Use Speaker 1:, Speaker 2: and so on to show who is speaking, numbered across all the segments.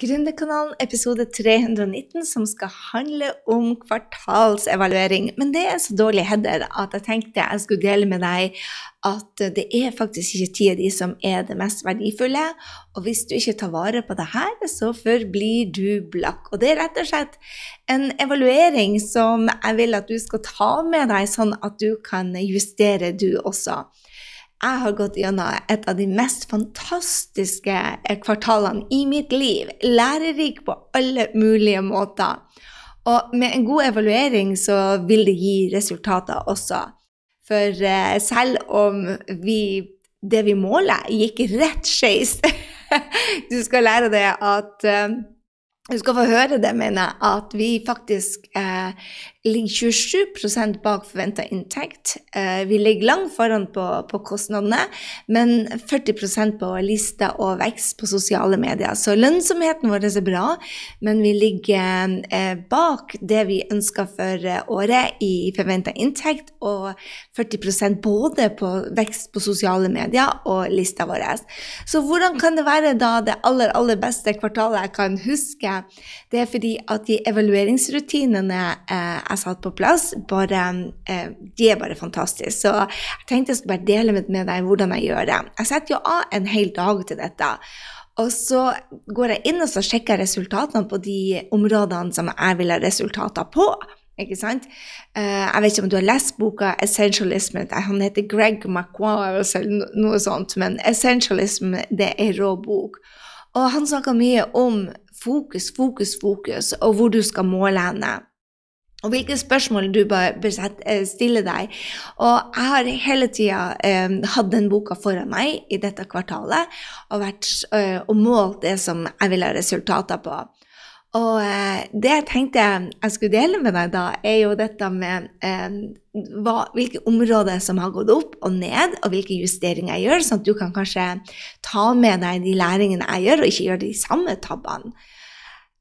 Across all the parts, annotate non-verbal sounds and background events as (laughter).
Speaker 1: Gründerkanalen episode 319, som skal handle om kvartalsevaluering. Men det er så dårlig header at jeg tenkte jeg skulle dele med deg at det er faktisk ikke tida di som er det mest verdifulle. Og hvis du ikke tar vare på det her, så forblir du blakk. Og det er rett og slett en evaluering som jeg vil at du skal ta med deg, sånn at du kan justere, du også jeg har gått gjennom et av de mest fantastiske eh, kvartalene i mitt liv. Lærerik på alle mulige måter. Og med en god evaluering så vil det gi resultater også. For eh, selv om vi, det vi måler, gikk rett skeis (laughs) Du skal lære det at eh, Du skal få høre det, mener jeg, at vi faktisk eh, ligger 27 bak forventa inntekt. Eh, vi ligger langt foran på, på kostnadene, men 40 på lista og vekst på sosiale medier. Så lønnsomheten vår er bra, men vi ligger eh, bak det vi ønsker for eh, året i forventa inntekt, og 40 både på vekst på sosiale medier og lista vår. Så hvordan kan det være da det aller, aller beste kvartalet jeg kan huske? Det er fordi at de evalueringsrutinene jeg satt på plass, bare, eh, de er bare fantastiske. Så jeg tenkte jeg skulle bare dele med deg hvordan jeg gjør det. Jeg setter jo av en hel dag til dette. Og så går jeg inn og så sjekker resultatene på de områdene som jeg vil ha resultater på. Ikke sant? Eh, jeg vet ikke om du har lest boka 'Essentialism'. Han heter Greg McQuarrie eller noe sånt, men 'Essentialism' det er rå bok. Og han snakker mye om fokus, fokus, fokus, og hvor du skal måle henne og hvilke spørsmål du bør eh, stille deg. Og jeg har hele tida eh, hatt den boka foran meg i dette kvartalet og, vært, eh, og målt det som jeg vil ha resultater på. Og eh, det jeg tenkte jeg skulle dele med deg da, er jo dette med eh, hva, hvilke områder som har gått opp og ned, og hvilke justeringer jeg gjør, sånn at du kan kanskje ta med deg de læringene jeg gjør, og ikke gjøre de samme tabbene.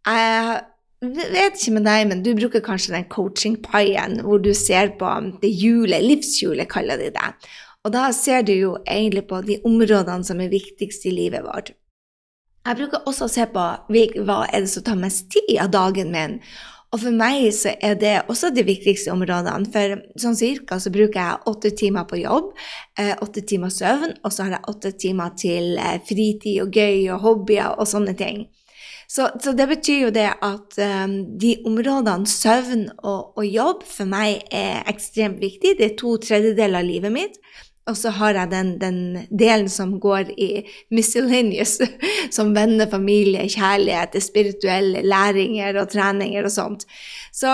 Speaker 1: Jeg vet ikke med deg, men du bruker kanskje den coaching-paien hvor du ser på det hjulet, livshjulet kaller de det. Og da ser du jo egentlig på de områdene som er viktigst i livet vårt. Jeg bruker også å se på hva er det som tar mest tid av dagen min. Og for meg så er det også de viktigste områdene. For sånn cirka så bruker jeg åtte timer på jobb, eh, åtte timer søvn, og så har jeg åtte timer til eh, fritid og gøy og hobbyer og sånne ting. Så, så, det betyr jo det at um, de områdene søvn og, og, jobb for meg er ekstremt viktig. Det er to tredjedeler av livet mitt. Og så har jeg den, den delen som går i miscellaneous, (laughs) som venner, familie, kjærlighet, det spirituelle, læringer og treninger og sånt. Så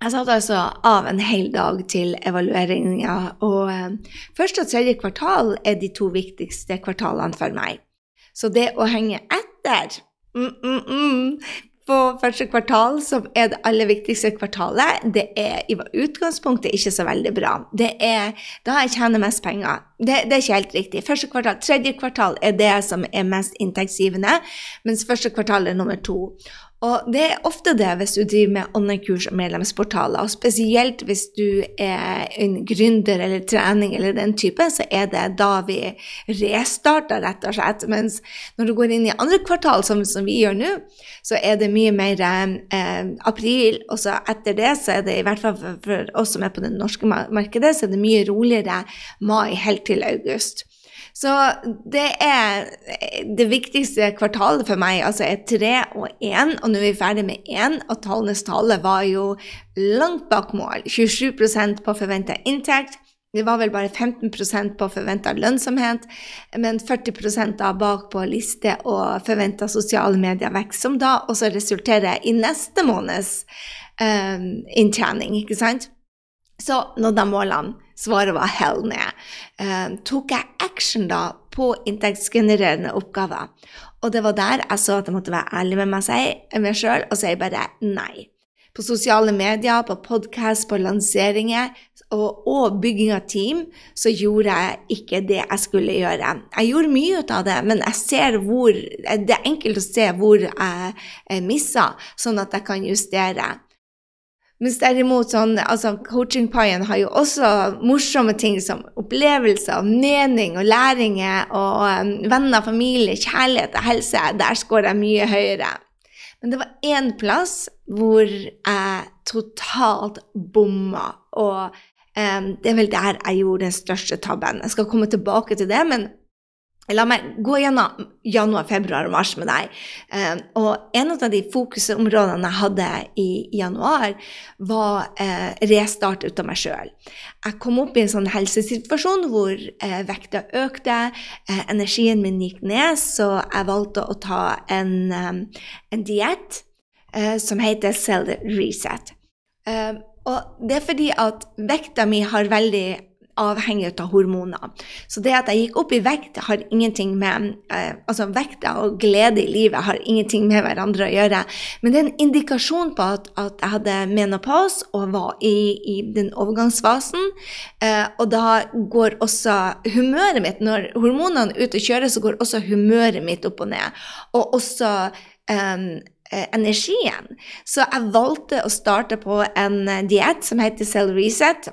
Speaker 1: jeg satt altså av en hel dag til evalueringa, og eh, første og tredje kvartal er de to viktigste kvartalene for meg. Så det å henge etter Mm, mm, mm. På første kvartal, som er det aller viktigste kvartalet, det er i utgangspunktet ikke så veldig bra. Det er da jeg tjener mest penger. Det, det, er ikke helt riktig. Første kvartal, Tredje kvartal er det som er mest inntektsgivende, mens første kvartal er nummer to. Og det er ofte det hvis du driver med online-kurs og medlemsportaler, og spesielt hvis du er en gründer eller trening eller den typen, så er det da vi restarter, rett og slett. Mens når du går inn i andre kvartal, som, som vi gjør nå, så er det mye mer eh, april, og så etter det så er det i hvert fall for, for oss som er på det norske markedet, så er det mye roligere mai helt til august. Så det er det viktigste kvartalet for meg, altså er tre og én, og nå er vi ferdig med én, og tallenes tale var jo langt bak mål. 27 på forventa inntekt. Det var vel bare 15 på forventa lønnsomhet, men 40 da bak på liste og forventa sosiale medier vekst, som da også resulterer i neste måneds um, inntjening, ikke sant? Så nådde jeg målene. Svaret var hell ned. Eh, tok jeg action da på inntektsgenererende oppgaver? Og det var der jeg så at jeg måtte være ærlig med meg sjøl og si bare nei. På sosiale medier, på podkast, på lanseringer og, og, bygging av team, så gjorde jeg ikke det jeg skulle gjøre. Jeg gjorde mye ut av det, men hvor, det er enkelt å se hvor jeg eh, missa, sånn at jeg kan justere. Mens derimot sånn, altså coachingpaien har jo også morsomme ting som opplevelser, mening og læringer og um, venner, familie, kjærlighet og helse. Der scorer jeg mye høyere. Men det var én plass hvor jeg totalt bomma. Og um, det er vel der jeg gjorde den største tabben. Jeg skal komme tilbake til det, men La meg gå gjennom januar, februar og mars med deg. Eh, og en av de fokusområdene jeg hadde i januar, var eh, restart ut av meg sjøl. Jeg kom opp i en sånn helsesituasjon hvor eh, vekta økte, eh, energien min gikk ned, så jeg valgte å ta en, um, en diett eh, som heter Cell Reset. og det er fordi at vekta mi har veldig avhengighet av hormoner. Så det at jeg gikk opp i vekt, har ingenting med eh, Altså vekta og glede i livet har ingenting med hverandre å gjøre. Men det er en indikasjon på at, at jeg hadde menopaus, og var i, i den overgangsfasen. Eh, og da går også humøret mitt Når hormonene er ute og kjører, så går også humøret mitt opp og ned. Og også ehm, eh, energien. Så jeg valgte å starte på en eh, diett som heter Cell Reset.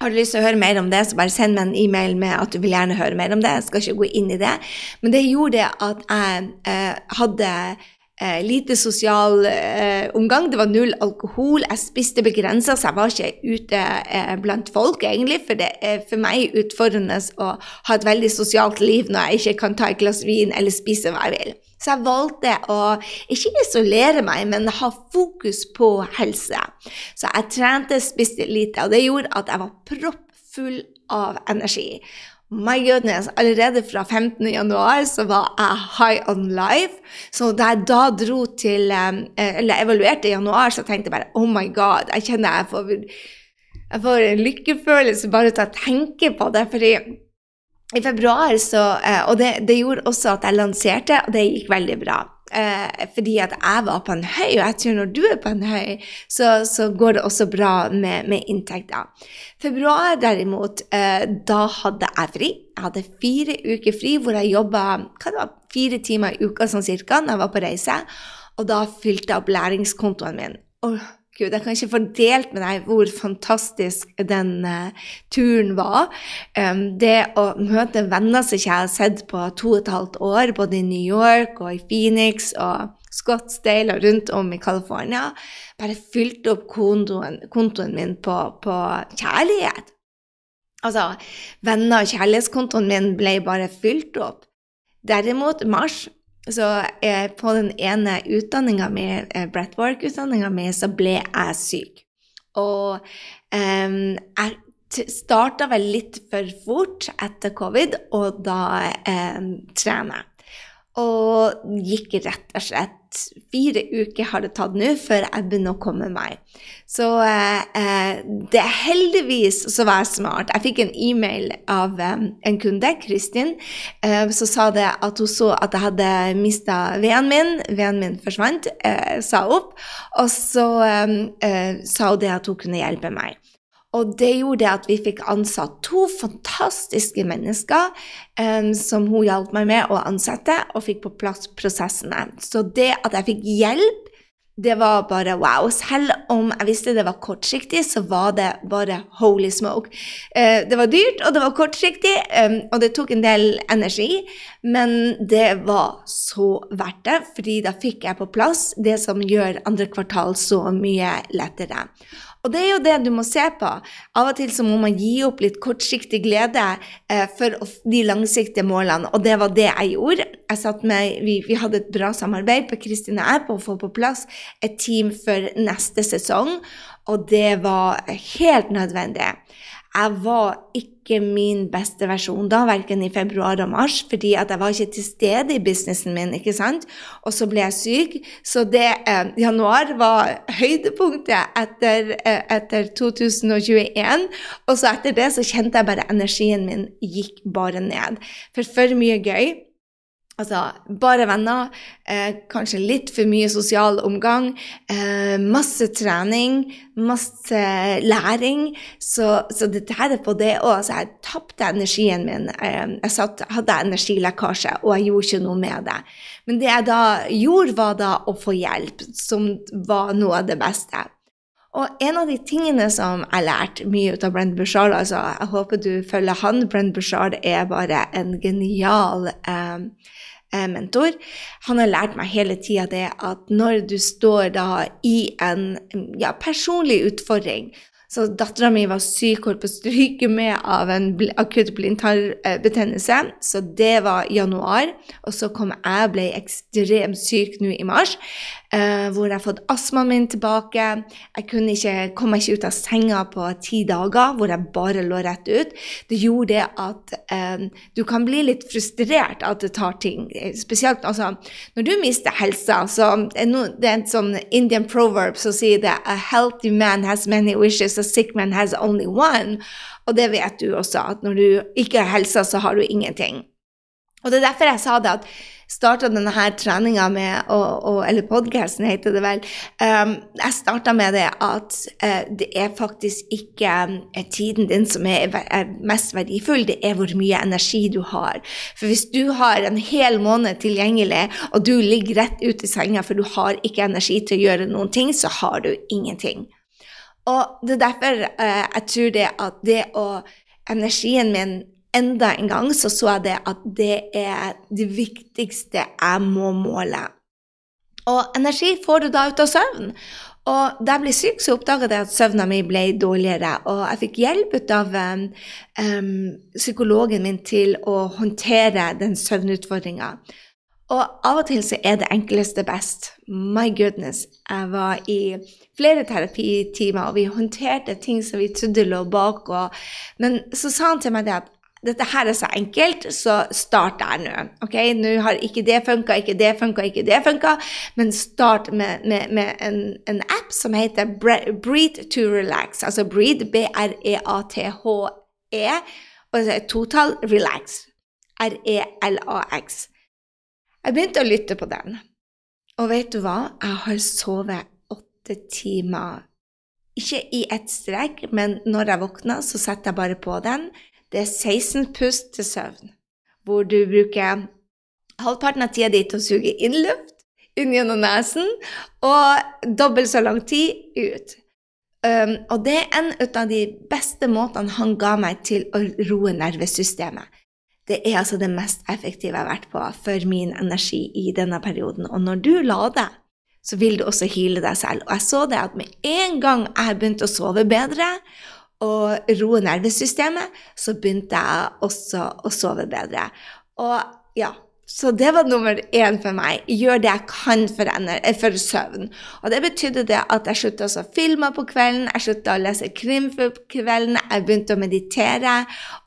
Speaker 1: Har du lyst til å høre mer om det, så bare send meg en e-mail med at du vil gjerne høre mer om det. Jeg skal ikke gå inn i det. Men det gjorde at jeg eh, hadde eh, lite sosial eh, omgang. Det var null alkohol. Jeg spiste begrensa, så jeg var ikke ute eh, blant folk, egentlig. For det er for meg utfordrende å ha et veldig sosialt liv når jeg ikke kan ta et glass vin eller spise hva jeg vil. Så jeg valgte å ikke isolere meg, men ha fokus på helse. Så jeg trente, spiste lite, og det gjorde at jeg var proppfull av energi. My goodness, allerede fra 15. januar så var jeg high on life. Så da jeg da dro til eh, Eller evaluerte i januar, så tenkte jeg bare Oh my God, jeg kjenner jeg får, jeg får en lykkefølelse bare av å tenke på det. fordi i februar så eh, Og det, det gjorde også at jeg lanserte, og det gikk veldig bra. Eh, fordi at jeg var på en høy, og jeg tror når du er på en høy, så, så går det også bra med, med inntekter. Februar derimot, eh, da hadde jeg fri. Jeg hadde fire uker fri hvor jeg jobba fire timer i uka sånn cirka når jeg var på reise. Og da fylte jeg opp læringskontoen min. Og Gud, jeg kan ikke få delt med deg hvor fantastisk den uh, turen var. Um, det å møte venner som ikke jeg har sett på to og et halvt år, både i New York og i Phoenix og Scottsdale og rundt om i California, bare fylte opp kontoen, kontoen min på, på kjærlighet. Altså, venner- og kjærlighetskontoen min ble bare fylt opp. Derimot, mars så eh, på den ene utdanninga mi, eh, Bratwork-utdanninga mi, så ble jeg syk. Og eh, jeg starta vel litt for fort etter covid, og da eh, trener jeg. Og gikk rett og slett Fire uker har det tatt nå før jeg begynner å komme meg. Så eh, eh det heldigvis så var jeg smart. Jeg fikk en e-mail av eh, en kunde, Kristin, eh, som sa det at hun så at jeg hadde mista veden min. Veden min forsvant, eh, sa hun opp. Og så eh, sa hun det at hun kunne hjelpe meg. Og det gjorde at vi fikk ansatt to fantastiske mennesker um, som hun hjalp meg med å ansette, og fikk på plass prosessene. Så det at jeg fikk hjelp, det var bare wow. Selv om jeg visste det var kortsiktig, så var det bare holy smoke. Uh, det var dyrt, og det var kortsiktig, um, og det tok en del energi, men det var så verdt det, fordi da fikk jeg på plass det som gjør andre kvartal så mye lettere. Og det er jo det du må se på. Av og til så må man gi opp litt kortsiktig glede eh, for de langsiktige målene, og det var det jeg gjorde. Jeg med, vi, vi, hadde et bra samarbeid på Kristin og jeg på å få på plass et team for neste sesong, og det var helt nødvendig jeg var ikke min beste versjon da, verken i februar og mars, fordi at jeg var ikke til stede i businessen min, ikke sant? Og så ble jeg syk. Så det eh, januar var høydepunktet etter, eh, etter 2021. Og så etter det så kjente jeg bare energien min gikk bare ned. For for mye gøy. Altså, bare venner, eh, kanskje litt for mye sosial omgang, eh, masse trening, masse læring. Så, så det tærer på det òg. Altså, jeg tapte energien min. Eh, jeg satt, hadde energilekkasje, og jeg gjorde ikke noe med det. Men det jeg da gjorde, var da å få hjelp, som var noe av det beste. Og en av de tingene som jeg lærte mye ut av Brent Bushard altså Jeg håper du følger han. Brent Bushard er bare en genial eh, Eh, mentor. Han har lært meg hele tida det at når du står da i en ja, personlig utfordring, så dattera mi var syk, holdt på å stryke med av en bl akutt blindtarmbetennelse. Så det var januar. Og så kom jeg, ble ekstremt syk nå i mars. Eh, hvor jeg har fått astmaen min tilbake. Jeg kunne ikke, kom meg ikke ut av senga på ti dager, hvor jeg bare lå rett ut. Det gjorde det at eh, du kan bli litt frustrert at det tar ting. Spesielt altså, når du mister helsa. Så, eh, det er en sånn Indian proverb som sier det, a healthy man has many wishes. Sick man has only one. Og det vet du også, at når du ikke har helsa, så har du ingenting. Og det er derfor jeg sa det, at starta denne her treninga med, og, og, eller podkasten heter det vel, um, jeg starta med det at uh, det er faktisk ikke um, tiden din som er, er, mest verdifull, det er hvor mye energi du har. For hvis du har en hel måned tilgjengelig, og du ligger rett ut i senga for du har ikke energi til å gjøre noen ting, så har du ingenting. Og det er derfor eh, jeg tror det at det og Energien min Enda en gang så så jeg det at det er det viktigste jeg må måle. Og energi får du da ut av søvn. Og da jeg ble syk, så oppdaget jeg at søvna mi ble dårligere, og jeg fikk hjelp av um, psykologen min til å håndtere den søvnutfordringa. Og av og til så er det enkleste best. My goodness. Jeg var i flere terapitimer, og vi håndterte ting som vi trodde lå bak. Og, men så sa han til meg det at dette her er så enkelt, så start der nå. Ok, Nå har ikke det funka, ikke det funka, ikke det funka, men start med, med, med en, en, app som heter Breathe to Relax. Altså Breathe, B-R-E-A-T-H-E, e, og så et totall relax. R-E-L-A-X. Jeg begynte å lytte på den. Og vet du hva? Jeg har sovet åtte timer. Ikke i ett strekk, men når jeg våkner, så setter jeg bare på den. Det er 16 pust til søvn, hvor du bruker halvparten av tida di til å suge inn luft inn gjennom nesen, og dobbelt så lang tid ut. Um, og det er en av de beste måtene han ga meg til å roe nervesystemet det er altså det mest effektive jeg har vært på for min energi i denne perioden. Og når du lader, så vil du også hyle deg selv. Og jeg så det at med en gang jeg begynte å sove bedre og roe nervesystemet, så begynte jeg også å sove bedre. Og ja, så det var nummer én for meg. Gjør det jeg kan for, eh, for søvn. Og det betydde det at jeg slutta å filme på kvelden, jeg slutta å lese krim på kvelden, jeg begynte å meditere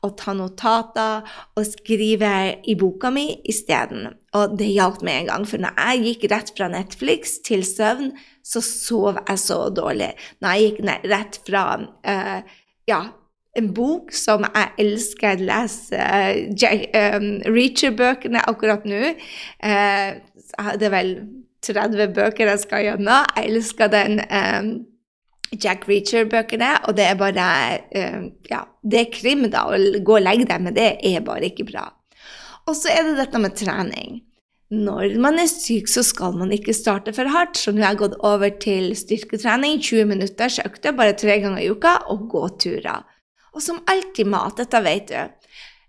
Speaker 1: og ta notater og skrive i boka mi isteden. Og det hjalp med en gang, for når jeg gikk rett fra Netflix til søvn, så sov jeg så dårlig. Når jeg gikk rett fra uh, ja, en bok som jeg elsker å lese. Um, Reacher-bøkene akkurat nå. Uh, jeg hadde vel 30 bøker jeg skal gjennom. Jeg elsker den. Um, Jack Reacher-bøkene, og det er bare uh, Ja, det er krim, da. Å gå og legge deg med det er bare ikke bra. Og så er det dette med trening. Når man er syk, så skal man ikke starte for hardt, så nå har jeg gått over til styrketrening, 20 minutters økter bare tre ganger i uka, og gåturer. Og som alltid mat, dette vet du.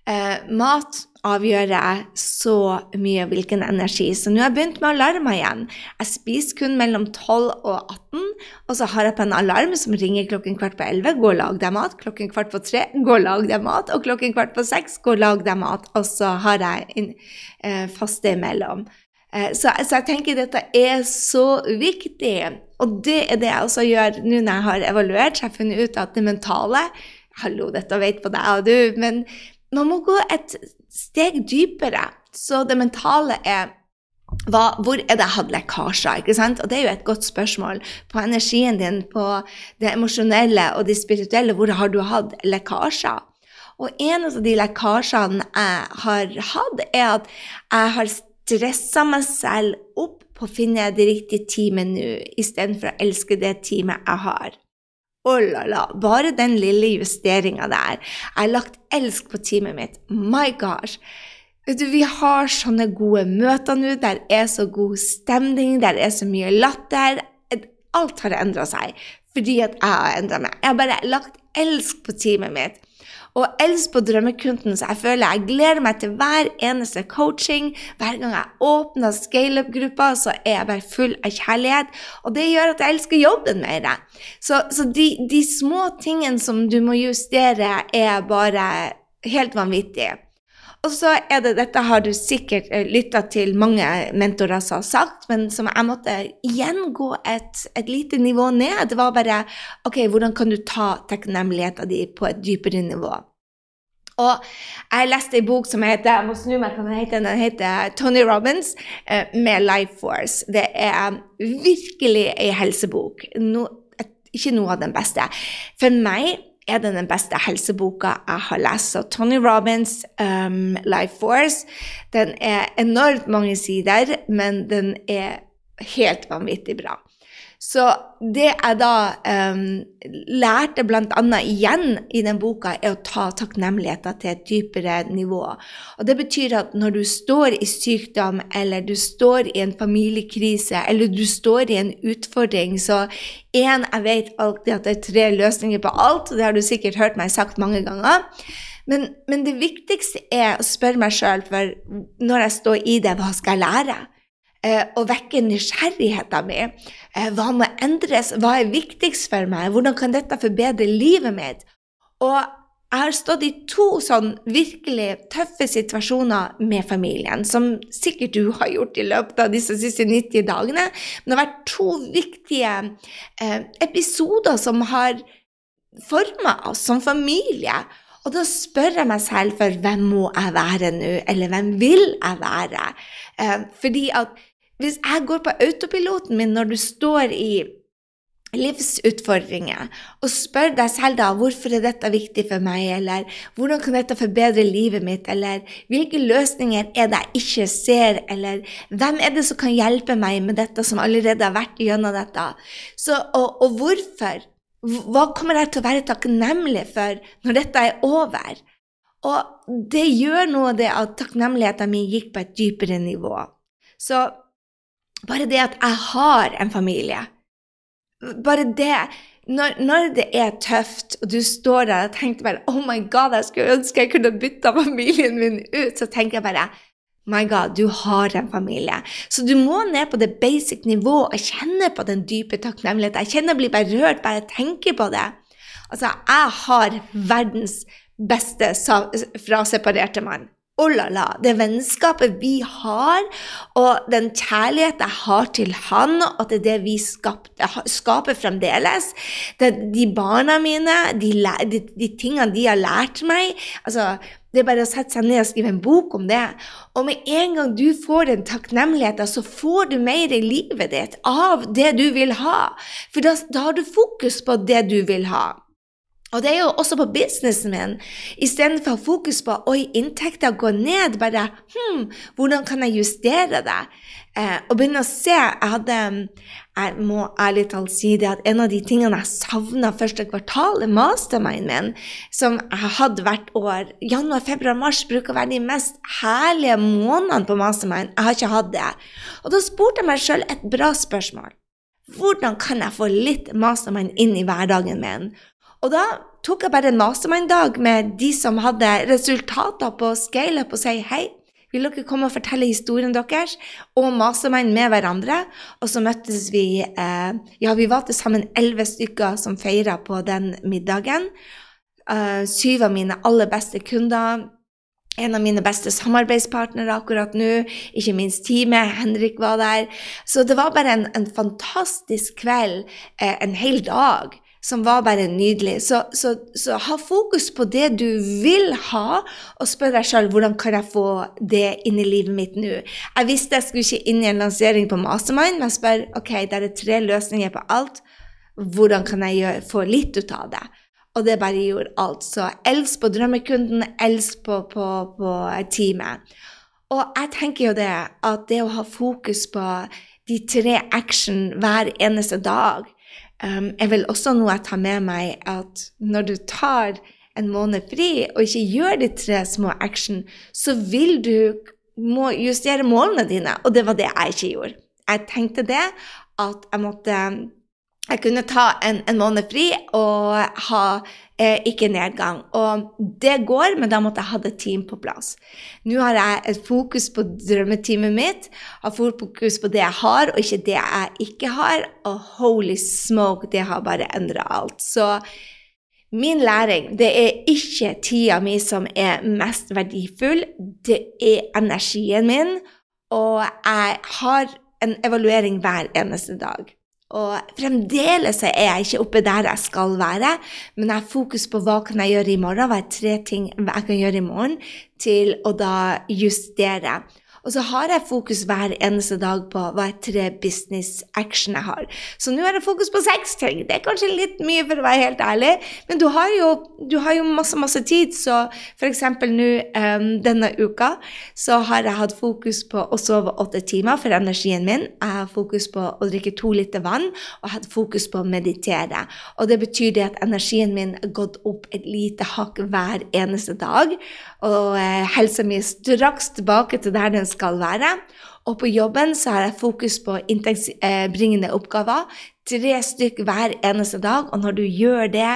Speaker 1: Eh, mat avgjør så mye hvilken energi. Så nå har jeg begynt med alarmer igjen. Jeg spiser kun mellom 12 og 18, og så har jeg på en alarm som ringer klokken kvart på 11. Gå og lag deg mat. Klokken kvart på 3. Gå og lag deg mat. Og klokken kvart på 6. Gå og lag deg mat. Og så har jeg en, eh, faste imellom. Eh, så, så jeg tenker dette er så viktig. Og det er det jeg også gjør nå når jeg har evaluert. Så jeg har funnet ut at det mentale Hallo, dette vet på deg og du, men man må gå et steg dypere. Så det mentale er hva, hvor er det jeg hadde lekkasjer? ikke sant? Og det er jo et godt spørsmål. På energien din, på det emosjonelle og det spirituelle, hvor har du hatt lekkasjer? Og en av de lekkasjene jeg har hatt, er at jeg har stressa meg selv opp på å finne det riktige teamet nå, istedenfor å elske det teamet jeg har. Oh la la, bare den lille justeringa der. Jeg har lagt elsk på teamet mitt. My gosh. Du, vi har sånne gode møter nå. Der er så god stemning, der er så mye latter. Alt har endra seg fordi at jeg har endra meg. Jeg har bare lagt elsk på teamet mitt. Og eldst på drømmekunden, så jeg føler jeg gleder meg til hver eneste coaching. Hver gang jeg åpner scaleup-gruppa, så er jeg bare full av kjærlighet. Og det gjør at jeg elsker jobben mer. Så, så de, de små tingene som du må justere, er bare helt vanvittige. Og så er det dette har du sikkert eh, lytta til mange mentorer som har sagt, men som jeg måtte igjen gå et, et, lite nivå ned. Det var bare OK, hvordan kan du ta takknemligheten din på et dypere nivå? Og jeg leste en bok som heter jeg må snu meg, hva den heter, den heter Tony Robins eh, med Life Force. Det er virkelig ei helsebok. No, ikke noe av den beste. For meg er det den beste helseboka jeg har lest. Så Tony Robins um, 'Life Force' den er enormt mange sider, men den er helt vanvittig bra. Så det jeg da um, lærte bl.a. igjen i den boka, er å ta takknemligheten til et dypere nivå. Og det betyr at når du står i sykdom, eller du står i en familiekrise, eller du står i en utfordring, så én, jeg vet alltid at det er tre løsninger på alt, og det har du sikkert hørt meg sagt mange ganger. Men, men, det viktigste er å spørre meg sjøl, for når jeg står i det, hva skal jeg lære? Eh, og vekke nysgjerrigheten min. Eh, hva må endres? Hva er viktigst for meg? Hvordan kan dette forbedre livet mitt? Og jeg har stått i to sånn virkelig tøffe situasjoner med familien, som sikkert du har gjort i løpet av disse siste 90 dagene. Men det har vært to viktige eh, episoder som har formet oss som familie. Og da spør jeg meg selv for hvem må jeg være nå, eller hvem vil jeg være? Eh, fordi at hvis jeg går på autopiloten min når du står i livsutfordringer, og spør deg selv da hvorfor er dette viktig for meg, eller hvordan kan dette forbedre livet mitt, eller hvilke løsninger er det jeg ikke ser, eller hvem er det som kan hjelpe meg med dette, som allerede har vært gjennom dette, Så, og, og hvorfor? Hva kommer jeg til å være takknemlig for når dette er over? Og det gjør noe av det at takknemligheten min gikk på et dypere nivå. Så bare det at jeg har en familie. Bare det. Når, når, det er tøft, og du står der og tenker bare Oh my God, jeg skulle ønske jeg kunne bytta familien min ut. Så tenker jeg bare My God, du har en familie. Så du må ned på det basic nivå og kjenne på den dype takknemligheten. Jeg kjenner jeg blir berørt bare jeg tenker på det. Altså, jeg har verdens beste fra separerte mann. Oh la la, det vennskapet vi har, og den kjærligheten jeg har til han, og til det vi skapte, skaper fremdeles. Det, de barna mine, de, de, de, tingene de har lært meg. altså det er bare å sette seg ned og skrive en bok om det. Og med en gang du får den takknemligheten, så får du mer i livet ditt av det du vil ha. For da, da har du fokus på det du vil ha. Og det er jo også på businessen min. Istedenfor fokus på oi, inntekter går ned, bare hm, hvordan kan jeg justere det? Eh, og begynne å se Jeg hadde, jeg må ærlig talt si det at en av de tingene jeg savna første kvartal, er mastermind min, som jeg hadde hvert år. Januar, februar, mars bruker å være de mest herlige månedene på mastermind. Jeg har ikke hatt det. Og da spurte jeg meg sjøl et bra spørsmål. Hvordan kan jeg få litt mastermind inn i hverdagen min? Og da tok jeg bare en mastermind-dag med de som hadde resultater på scaleup, og si hei, vil dere komme og fortelle historien deres? Og mastermind med hverandre. Og så møttes vi eh, Ja, vi var til sammen elleve stykker som feira på den middagen. Uh, syv av mine aller beste kunder. En av mine beste samarbeidspartnere akkurat nå, ikke minst teamet. Henrik var der. Så det var bare en, en fantastisk kveld, eh, en hel dag, som var bare nydelig. Så, så, så ha fokus på det du vil ha, og spør deg sjøl hvordan kan jeg få det inn i livet mitt nå. Jeg visste jeg skulle ikke inn i en lansering på Mastermind, men jeg spør ok, der er tre løsninger på alt. Hvordan kan jeg gjøre, få litt ut av det? Og det bare gjorde alt. Så els på drømmekunden, els på, på, på teamet. Og jeg tenker jo det at det å ha fokus på de tre action hver eneste dag Um, jeg vil også nå ta med meg at når du tar en måned fri og ikke gjør de tre små action, så vil du må justere målene dine. Og det var det jeg ikke gjorde. Jeg tenkte det, at jeg måtte jeg kunne ta en, en måned fri og ha eh, ikke nedgang. Og det går, men da måtte jeg ha et team på plass. Nå har jeg et fokus på drømmeteamet mitt, har fokus på det jeg har, og ikke det jeg ikke har. Og holy smoke, det har bare endra alt. Så min læring, det er ikke tida mi som er mest verdifull, det er energien min, og jeg har en evaluering hver eneste dag. Og fremdeles er jeg ikke oppe der jeg skal være, men jeg har fokus på hva kan jeg gjøre i morgen, hva er tre ting jeg kan gjøre i morgen, til å da justere. Og så har jeg fokus hver eneste dag på hva er tre business action jeg har. Så nå har jeg fokus på seks ting. Det er kanskje litt mye, for å være helt ærlig, men du har jo, du har jo masse, masse tid. Så f.eks. nå um, denne uka så har jeg hatt fokus på å sove åtte timer for energien min. Jeg har fokus på å drikke to liter vann, og jeg har hatt fokus på å meditere. Og det betyr det at energien min har gått opp et lite hakk hver eneste dag og eh, helsa mi straks tilbake til der den skal være. Og på jobben så har jeg fokus på inntektsbringende eh, oppgaver. Tre stykk hver eneste dag, og når du gjør det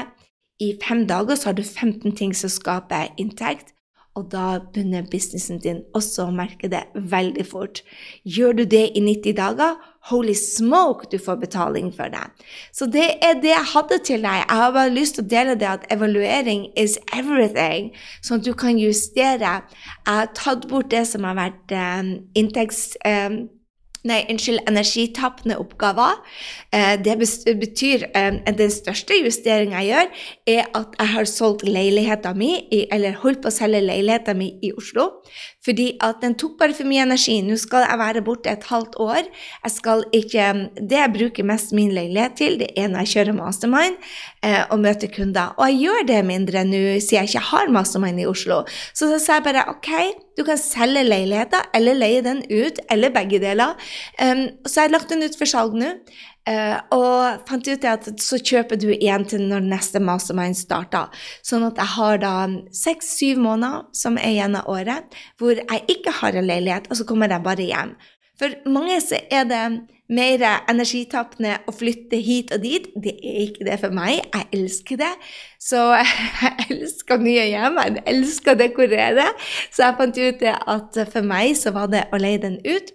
Speaker 1: i fem dager, så har du 15 ting som skaper inntekt. Og da begynner businessen din også å merke det veldig fort. Gjør du det i 90 dager, Holy smoke, du får betaling for det. Så det er det jeg hadde til deg. Jeg har bare lyst til å dele det at evaluering is everything, sånn at du kan justere. Jeg har tatt bort det som har vært um, inntekts... Um, nei, unnskyld, energitappende oppgaver. Eh, det betyr at Den største justeringa jeg gjør, er at jeg har solgt leiligheta mi, eller holdt på å selge leiligheta mi i Oslo. Fordi at den tok bare for mye energi. Nå skal jeg være borte et halvt år. Jeg skal ikke, um, Det jeg bruker mest min leilighet til, det er når jeg kjører mastermind eh, og møter kunder. Og jeg gjør det mindre nå, siden jeg ikke har mastermind i Oslo. Så da sa jeg bare ok, du kan selge leiligheten, eller leie den ut, eller begge deler. Um, så jeg har lagt den ut for salg nå. Uh, og fant ut at så kjøper du én til når neste mastermind starter. Sånn at jeg har da seks-syv måneder som er igjen av året, hvor jeg ikke har en leilighet, og så kommer jeg bare hjem. For mange så er det mer energitappende å flytte hit og dit. Det er ikke det for meg. Jeg elsker det. Så (laughs) jeg elsker nye hjem. Jeg elsker å dekorere. Så jeg fant ut at for meg så var det å leie den ut.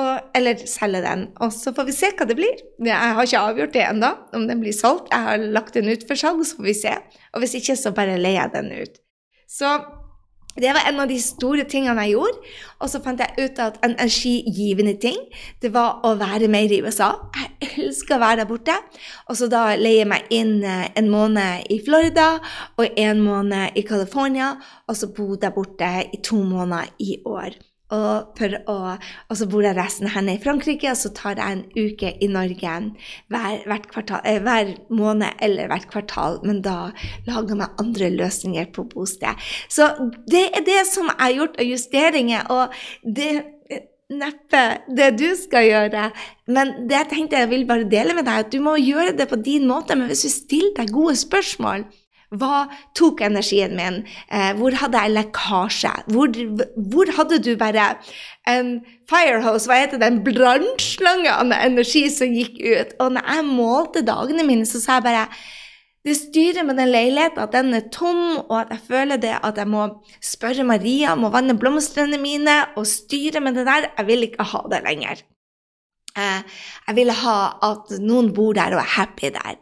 Speaker 1: Og, eller selge den. Og så får vi se hva det blir. Jeg har ikke avgjort det ennå, om den blir solgt. Jeg har lagt den ut for salg, så får vi se. Og hvis ikke, så bare leier jeg den ut. Så det var en av de store tingene jeg gjorde. Og så fant jeg ut at en energigivende ting, det var å være mer i USA. Jeg elsker å være der borte. Og så da leier jeg meg inn eh, en måned i Florida og en måned i California, og så bo der borte i to måneder i år. Og, å, og, så bor jeg resten hen i Frankrike, og så tar jeg en uke i Norge hver, kvartal, eh, hver måned eller hvert kvartal. Men da lager jeg andre løsninger på bosted. Så det er det som jeg har gjort, av justeringer. Og det er neppe det du skal gjøre. Men det jeg tenkte jeg vil bare dele med deg, at du må gjøre det på din måte. Men hvis du stiller deg gode spørsmål hva tok energien min? Eh, hvor hadde jeg lekkasje? Hvor, hvor hadde du bare en firehose, hva heter det, en brannslange av energi som gikk ut? Og når jeg målte dagene mine, så sa jeg bare det styrer med den leiligheten at den er tom, og at jeg føler det at jeg må spørre Maria om å vanne blomstene mine, og styre med det der. Jeg vil ikke ha det lenger. Eh, jeg ville ha at noen bor der og er happy der.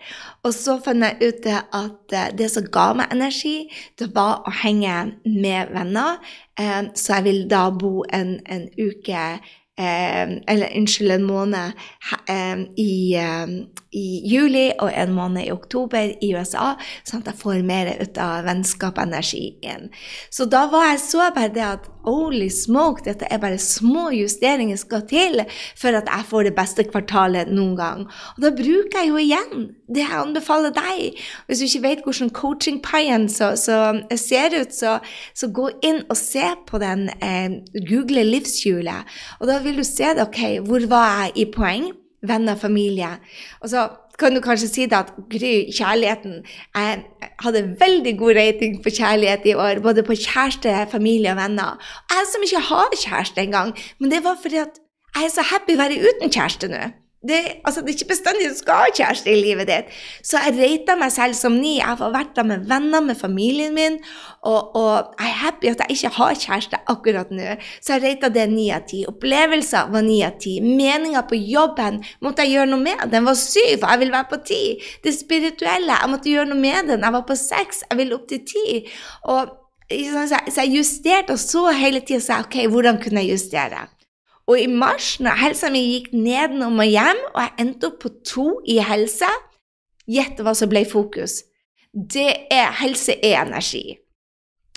Speaker 1: Og så fant jeg ut at eh, det som ga meg energi, det var å henge med venner. Eh, så jeg ville da bo en, en uke eller unnskyld, en måned i, i, juli og en måned i oktober i USA, sånn at jeg får mer ut av vennskap og energi inn. Så da var jeg så bare det at holy smoke, dette er bare små justeringer skal til for at jeg får det beste kvartalet noen gang. Og da bruker jeg jo igjen det jeg anbefaler deg. Hvis du ikke vet hvordan coaching pien så, så, eh, ser ut, så, så, gå inn og se på den. Eh, Google livshjulet. Og da vil vil du se det. Ok, hvor var jeg i poeng? Venner, familie. Og så kan du kanskje si det at Gry, kjærligheten Jeg hadde veldig god rating på kjærlighet i år, både på kjæreste, familie og venner. jeg som ikke har kjæreste engang, men det var fordi at jeg er så happy å være uten kjæreste nå. Det, altså, det, er ikke bestandig du skal ha kjæreste i livet ditt. Så jeg reita meg selv som ny Jeg har vært der med venner, med familien min, og, og, jeg er happy at jeg ikke har kjæreste akkurat nå. Så jeg reita det ni av ti. Opplevelser var ni av ti. Meninga på jobben måtte jeg gjøre noe med. Den var syv, jeg ville være på ti. Det spirituelle, jeg måtte gjøre noe med den. Jeg var på seks, jeg ville opp til ti. Og så jeg justerte og så hele tida og sa OK, hvordan kunne jeg justere? Og i mars, når helsa mi gikk ned nedenom og hjem, og jeg endte opp på to i helse, gjett hva som ble fokus. Det er helse er energi.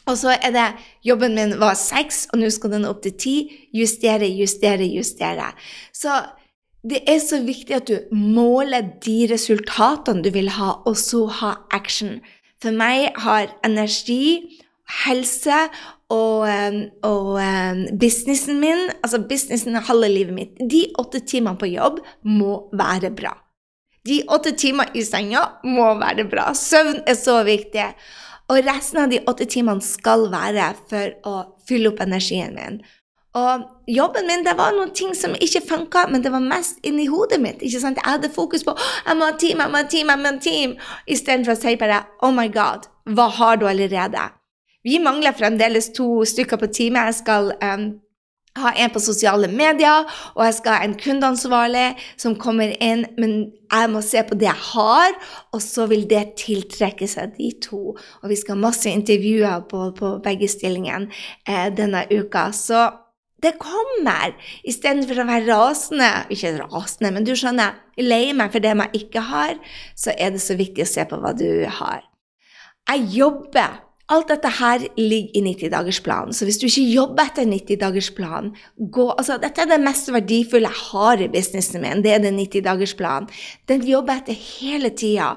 Speaker 1: Og så er det Jobben min var seks, og nå skal den opp til ti. Justere, justere, justere. Så det er så viktig at du måler de resultatene du vil ha, og så ha action. For meg har energi helse og, og, businessen min, altså businessen er halve livet mitt. De åtte timene på jobb må være bra. De åtte timene i senga må være bra. Søvn er så viktig. Og resten av de åtte timene skal være for å fylle opp energien min. Og jobben min, det var noen ting som ikke funka, men det var mest inni hodet mitt. ikke sant? Jeg hadde fokus på jeg må ha team, jeg må ha team, jeg må ha team, istedenfor å si bare Oh my God, hva har du allerede? Vi mangler fremdeles to stykker på teamet. Jeg skal um, ha en på sosiale medier, og jeg skal ha en kundeansvarlig som kommer inn. Men jeg må se på det jeg har, og så vil det tiltrekke seg de to. Og vi skal ha masse intervjuer på, på begge stillingene eh, denne uka. Så det kommer! Istedenfor å være rasende Ikke rasende, men du skjønner, lei meg for det jeg ikke har, så er det så viktig å se på hva du har. Jeg jobber Alt dette her ligger i 90-dagersplanen, så hvis du ikke jobber etter 90-dagersplanen altså, Dette er det mest verdifulle jeg har i businessen min, det er den 90-dagersplanen. Den jobber jeg etter hele tida.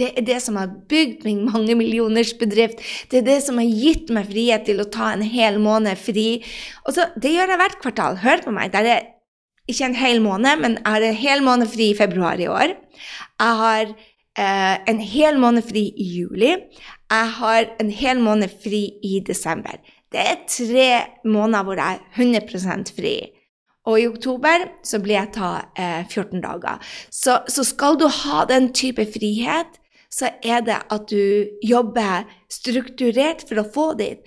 Speaker 1: Det er det som har bygd min mange millioners bedrift. Det er det som har gitt meg frihet til å ta en hel måned fri. Og Så, det gjør jeg hvert kvartal. Hør på meg. det er ikke en hel måned, men jeg har en hel måned fri i februar i år. Jeg har eh, en hel måned fri i juli. Jeg har en hel måned fri i desember. Det er tre måneder hvor jeg er 100 fri. Og i oktober så blir jeg ta eh, 14 dager. Så, så, skal du ha den type frihet, så er det at du jobber strukturert for å få dit.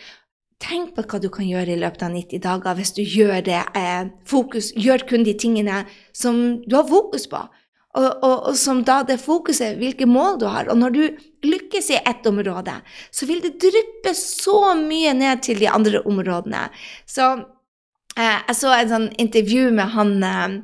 Speaker 1: Tenk på hva du kan gjøre i løpet av 90 dager hvis du gjør det eh, fokus, gjør kun de tingene som du har fokus på og, og, og som da det fokuset, hvilke mål du har. Og når du lykkes i ett område, så vil det dryppe så mye ned til de andre områdene. Så eh, jeg så et sånn intervju med han eh,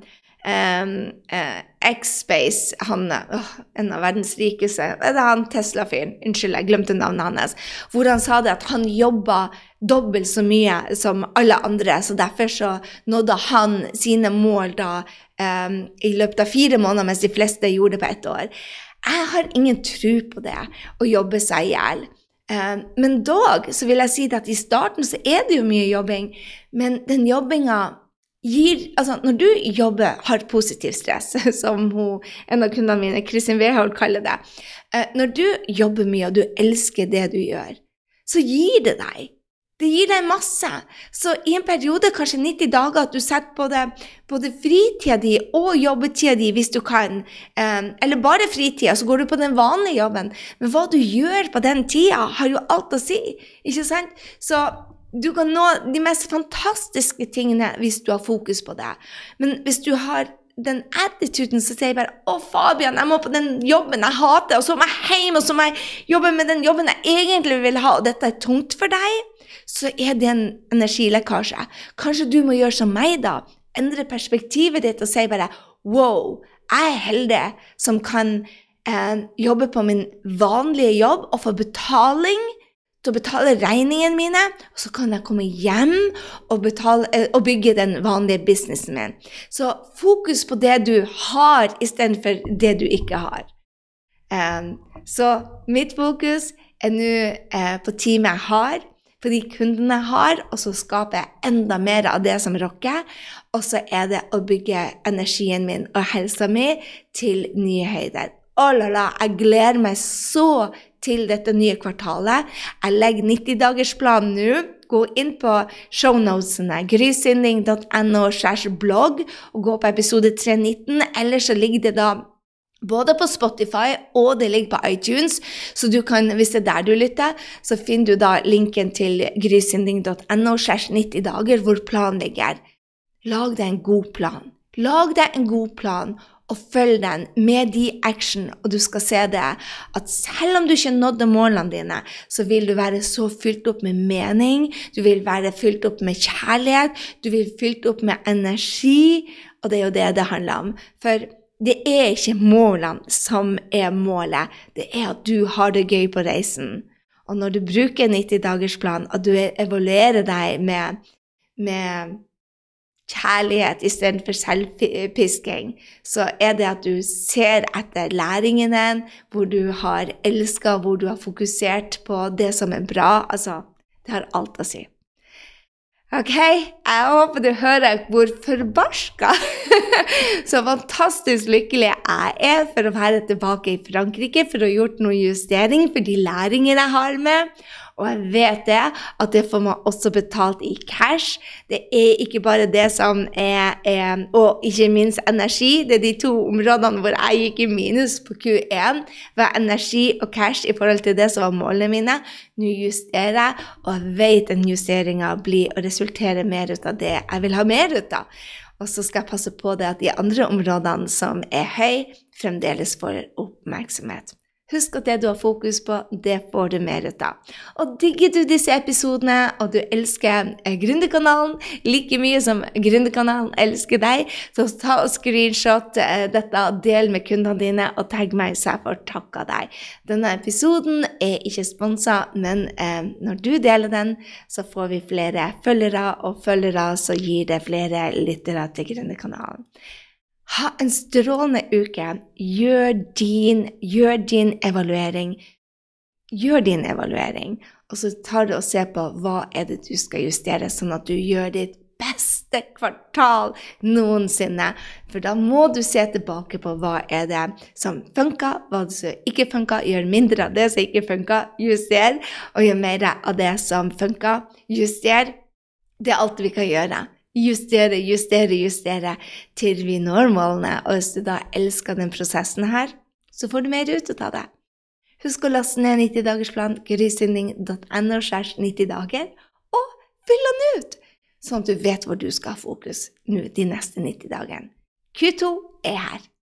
Speaker 1: Um, uh, X-Space, han uh, en av verdens rikeste Det er han Tesla-fyren. Unnskyld, jeg glemte navnet hans. Hvor han sa det at han jobba dobbelt så mye som alle andre, så derfor så nådde han sine mål da um, i løpet av fire måneder, mens de fleste gjorde det på ett år. Jeg har ingen tro på det, å jobbe seg i hjel. Um, men dog så vil jeg si at i starten så er det jo mye jobbing, men den jobbinga gir Altså, når du jobber, har positiv stress, (laughs) som hun, en av kundene mine, Kristin Wehold, kaller det uh, Når du jobber mye, og du elsker det du gjør, så gir det deg. Det gir deg masse. Så i en periode, kanskje 90 dager, at du setter både, både fritida di og jobbetida di hvis du kan, ehm, eller bare fritida, så går du på den vanlige jobben. Men hva du gjør på den tida, har jo alt å si, ikke sant? Så du kan nå de mest fantastiske tingene hvis du har fokus på det. Men hvis du har den attituden så sier jeg bare 'Å, Fabian, jeg må på den jobben jeg hater', og så må jeg hjem, og så må jeg jobbe med den jobben jeg egentlig vil ha, og dette er tungt for deg', så er det en energilekkasje. Kanskje du må gjøre som meg, da. Endre perspektivet ditt og si bare Wow, jeg er heldig som kan eh, jobbe på min vanlige jobb og få betaling til å betale regningene mine, og så kan jeg komme hjem og, betale, eh, og, bygge den vanlige businessen min. Så fokus på det du har, istedenfor det du ikke har. Um, så mitt fokus er nå eh, på teamet jeg har, på de kundene jeg har, og så skaper jeg enda mer av det som rocker. Og så er det å bygge energien min og helsa mi til nye høyder. Å la la, jeg gleder meg så til dette nye kvartalet. Jeg legger 90-dagersplanen nå. Gå inn på shownotene grysynding.no blogg og gå på episode 319. Ellers så ligger det da både på Spotify og det ligger på iTunes, så du kan, hvis det er der du lytter, så finner du da linken til grysynding.no 90 dager, hvor planen ligger. Lag deg en god plan. Lag deg en god plan, og følg den med de action, og du skal se det at selv om du ikke nådde målene dine, så vil du være så fylt opp med mening, du vil være fylt opp med kjærlighet, du vil fylt opp med energi, og det er jo det det handler om. For det er ikke målene som er målet, det er at du har det gøy på reisen. Og når du bruker 90-dagersplan, og du evaluerer deg med, med kjærlighet istedenfor selvpisking, så er det at du ser etter læringen din, hvor du har elska, hvor du har fokusert på det som er bra. Altså, det har alt å si. Ok, jeg håper du hører hvor forbarska (laughs) så fantastisk lykkelig jeg er for å være tilbake i Frankrike for å ha gjort noen justeringer for de læringene jeg har med, og jeg vet det, at det får man også betalt i cash. Det er ikke bare det som er, er eh, Og ikke minst energi. Det er de to områdene hvor jeg gikk i minus på Q1. Var energi og cash i forhold til det som var målene mine. Nå justerer jeg, og jeg vet den justeringa blir å resultere mer ut av det jeg vil ha mer ut av. Og så skal jeg passe på det at de andre områdene som er høy, fremdeles får oppmerksomhet. Husk at det du har fokus på, det får du mer ut av. Og digger du disse episodene, og du elsker eh, Gründerkanalen like mye som Gründerkanalen elsker deg, så ta og screenshot eh, dette, del med kundene dine, og tagg meg, så jeg får takka deg. Denne episoden er ikke sponsa, men eh, når du deler den, så får vi flere følgere, og følgere så gir det flere lyttere til Gründerkanalen. Ha en strålende uke. Gjør din, gjør din evaluering. Gjør din evaluering, og så tar du og ser på hva er det du skal justere, sånn at du gjør ditt beste kvartal noensinne. For da må du se tilbake på hva er det som funka, hva er det som ikke funka. Gjør mindre av det som ikke funka, juster. Og gjør mer av det som funka, juster. Det er alt vi kan gjøre justere, justere, justere til vi når målene. Og hvis du da elsker den prosessen her, så får du mer ut av det. Husk å laste ned 90-dagersplan grysynding.no skjærs 90 dager, og fyll den ut, sånn at du vet hvor du skal ha fokus nå de neste 90 dagene. Q2 er her.